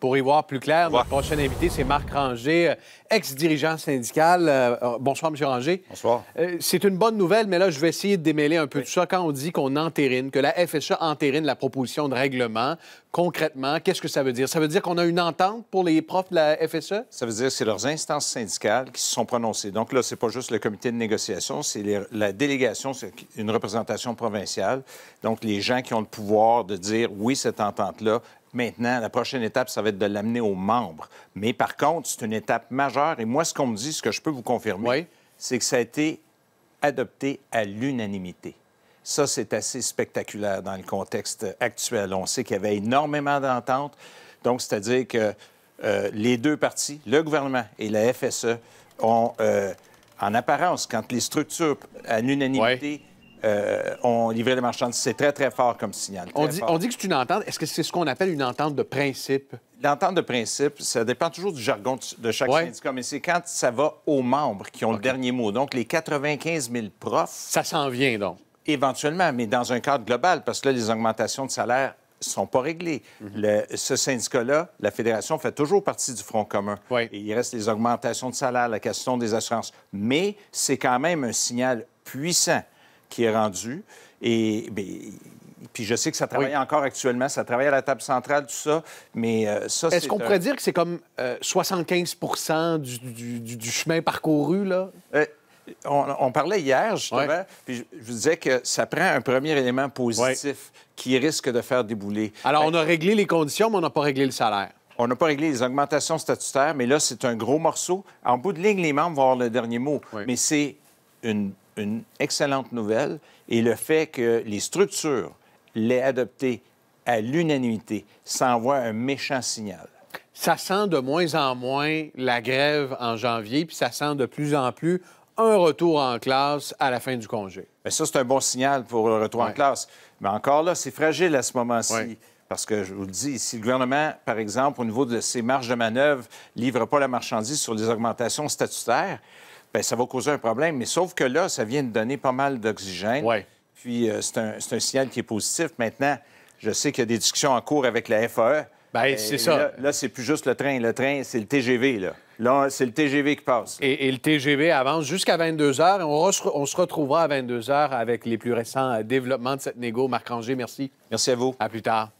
Pour y voir plus clair, notre prochain invité, c'est Marc Ranger, euh, ex-dirigeant syndical. Euh, euh, bonsoir, M. Ranger. Bonsoir. c'est une bonne nouvelle, mais là, je vais essayer de démêler un peu tout ça. Quand on dit qu'on entérine, que la FSA entérine la proposition de règlement, concrètement, qu'est-ce que ça veut dire? Ça veut dire qu'on a une entente pour les profs de la FSA? Ça veut dire que c'est leurs instances syndicales qui se sont prononcées. Donc là, c'est pas juste le comité de négociation, c'est la délégation, c'est une représentation provinciale. Donc, les gens qui ont le pouvoir de dire oui, cette entente-là, Maintenant, la prochaine étape, ça va être de l'amener aux membres. Mais par contre, c'est une étape majeure. Et moi, ce qu'on me dit, ce que je peux vous confirmer, c'est que ça a été adopté à l'unanimité. Ça, c'est assez spectaculaire dans le contexte actuel. On sait qu'il y avait énormément d'ententes. Donc, c'est-à-dire que euh, les deux parties, le gouvernement et la FSE, ont, euh, en apparence, quand les structures à l'unanimité euh, on livrait les marchandises. C'est très, très fort comme signal. On dit, on dit, que c'est une entente. Est-ce que c'est ce qu'on appelle une entente de principe? L'entente de principe, ça dépend toujours du jargon de chaque syndicat, mais c'est quand ça va aux membres qui ont le dernier mot. Donc, les 95 000 profs. Ça s'en vient donc. Éventuellement, mais dans un cadre global, parce que là, les augmentations de salaire sont pas réglées. Mhm. ce syndicat-là, la fédération, fait toujours partie du Front commun. il reste les augmentations de salaire, la question des assurances. Mais c'est quand même un signal puissant qui est rendu. Et ben, puis je sais que ça travaille encore actuellement, ça travaille à la table centrale, tout ça, mais euh, ça, c'est... Est-ce qu'on pourrait dire que c'est comme 75 euh, du, chemin parcouru, là? Euh, on, parlait hier, justement, puis je, vous disais que ça prend un premier élément positif qui risque de faire débouler. Alors, ben, on a réglé les conditions, mais on n'a pas réglé le salaire. On n'a pas réglé les augmentations statutaires, mais là, c'est un gros morceau. En bout de ligne, les membres vont avoir le dernier mot, mais c'est une une excellente nouvelle et le fait que les structures l'aient adopté à l'unanimité, ça envoie un méchant signal. Ça sent de moins en moins la grève en janvier, puis ça sent de plus en plus un retour en classe à la fin du congé. Mais ça, c'est un bon signal pour le retour en classe. Mais encore là, c'est fragile à ce moment-ci. Parce que je vous le dis, si le gouvernement, par exemple, au niveau de ses marges de manœuvre, livre pas la marchandise sur des augmentations statutaires, bien, ça va causer un problème. Mais sauf que là, ça vient de donner pas mal d'oxygène. Ouais. Puis euh, c'est un, un, signal qui est positif. Maintenant, je sais qu'il y a des discussions en cours avec la FAE. Bien, c'est ça. Là, c'est plus juste le train. Le train, c'est le TGV, là. Là, c'est le TGV qui passe. Et, le TGV avance jusqu'à 22 h. On, se retrouvera à 22 h avec les plus récents euh, développements de cette négo. Marc Anger, merci. Merci à vous. À plus tard.